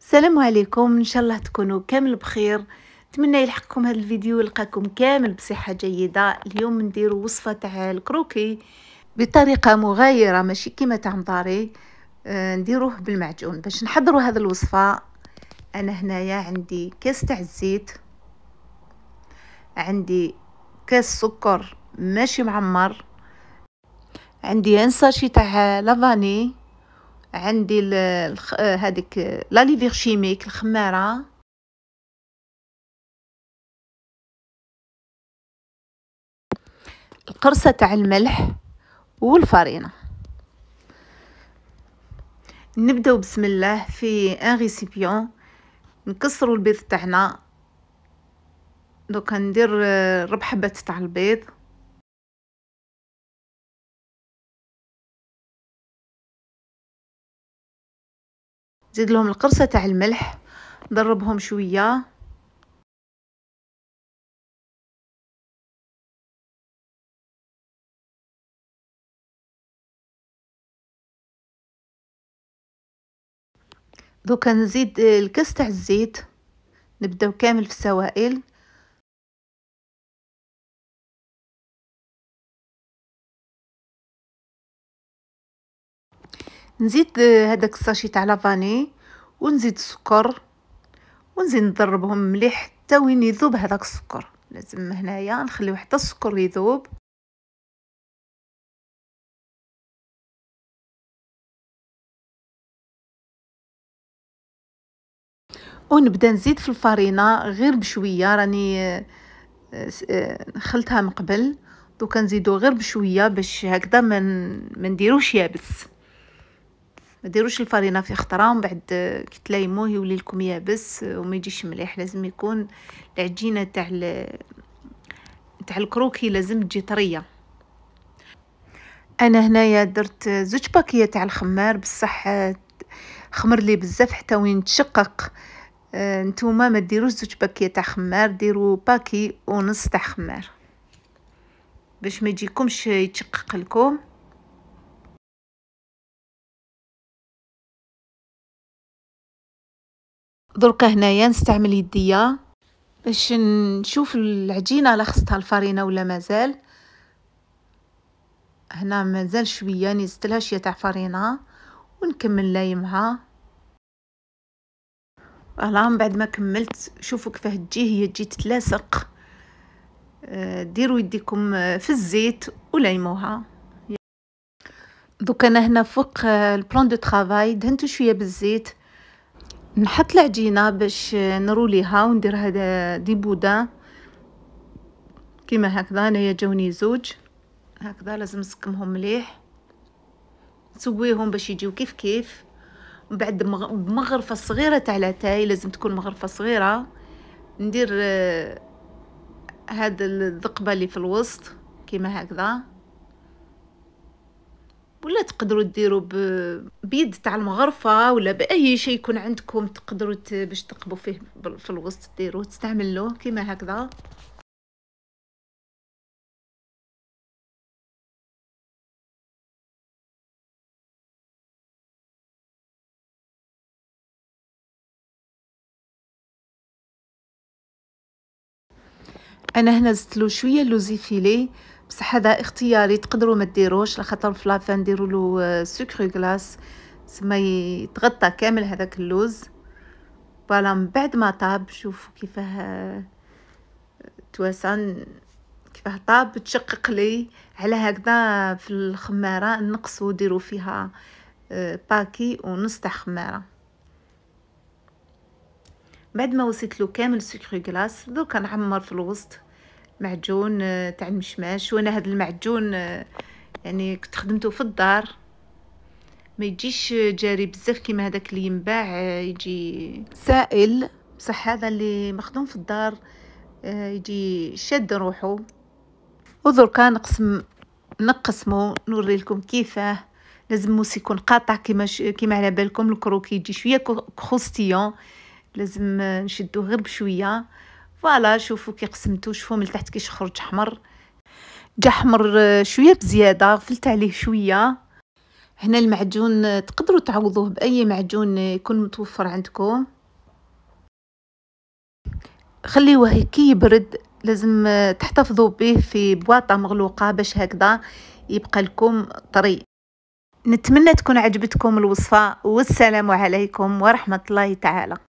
السلام عليكم ان شاء الله تكونوا كامل بخير نتمنى يلحقكم هذا الفيديو يلقاكم كامل بصحه جيده اليوم نديروا وصفه تاع الكروكي بطريقه مغايره ماشي كيما تاع مطاري آه، نديروه بالمعجون باش نحضروا هذه الوصفه انا هنايا عندي كاس تاع الزيت عندي كاس سكر ماشي معمر عندي ان ساشي تاع لافاني عندي آه، هذيك آه، لا ليفير شيميك الخماره القرصه تاع الملح والفرينه نبداو بسم الله في ان ريسيبيون نكسروا البيض تاعنا دوكا ندير آه، ربع حبات تاع البيض زيد لهم القرصه تاع الملح ضربهم شويه دوكا نزيد الكاس تاع الزيت نبداو كامل في السوائل نزيد هذاك الساشي تاع لافاني ونزيد السكر ونزيد نضربهم مليح حتى وين يذوب هذاك السكر لازم هنايا نخليو حتى السكر يذوب ونبدا نزيد في الفرينه غير بشويه راني آه، آه، خلتها من قبل دوكا نزيدو غير بشويه باش هكذا ما نديروش يابس ما ديروش الفرينه في خطره ومن بعد كي تلايموه يولي لكم يابس وما يجيش مليح لازم يكون العجينه تاع تاع الكروكي لازم تجي طريه انا هنايا درت زوج باكيه تاع الخمار بصح خمر لي بزاف حتى وين تشقق آه، نتوما ما ديروش زوج باكيه تاع خمار ديروا باكي ونص تاع خمار باش ما يجيكمش يتشقق لكم دركا هنايا نستعمل يديا باش نشوف العجينه لا خصتها الفرينه ولا مازال هنا مازال شويه نزلت شويه تاع فرينه ونكمل لايمها فوالا من بعد ما كملت شوفوا كيفاه تجي هي تجي تتلاصق آه، ديروا يديكم آه، في الزيت وليموها دوك انا هنا فوق آه، البلان دو طرافاي دهنتو شويه بالزيت نحط العجينه باش نروليها وندير هذا دي بودا كيما هكذا انايا جاوني زوج هكذا لازم نسكمهم مليح نسويهم باش يجيو كيف كيف من بعد بمغرفه صغيره تاع لاتاي لازم تكون مغرفه صغيره ندير آه، هذا الذقبه اللي في الوسط كيما هكذا ولا تقدروا ديروا بيد تاع المغرفه ولا باي شيء يكون عندكم تقدروا باش تقبوا فيه في الوسط ديروه تستعملوه كيما هكذا انا هنا زدت له شويه لوزي فيلي بصح هذا اختياري تقدروا ما ديروش لخاطر في لافان نديروا له آه، سكر غلاس تسمى يتغطى كامل هذاك اللوز فوالا من بعد ما طاب شوفوا كيفاه آه، توسان كيفاه طاب تشقق لي على هكذا في الخماره نقصوا ديروا فيها آه، باكي ونص تاع خماره بعد ما وصلت له كامل سكر غلاس دوك نعمر في الوسط معجون آه، تاع المشماش وانا هذا المعجون آه، يعني كنت خدمته في الدار ما يجيش جاري بزاف كيما هذاك اللي ينباع آه، يجي سائل بصح هذا اللي مخدوم في الدار يجي شاد روحو ودركا نقسم نقسمو نوري لكم كيفاه لازم موس يكون قاطع كيما ش... كيما على بالكم الكروكي يجي شويه كروستيون لازم نشدوه غير بشويه فوالا شوفوا كي قسمتو شوفوا من تحت كيش خرج حمر جا حمر آه، شويه بزياده غفلت عليه شويه هنا المعجون آه، تقدروا تعوضوه باي معجون آه، يكون متوفر عندكم خليوه كي يبرد لازم تحتفظوا به في بواطه مغلوقه باش هكذا يبقى لكم طري نتمنى تكون عجبتكم الوصفه والسلام عليكم ورحمه الله تعالى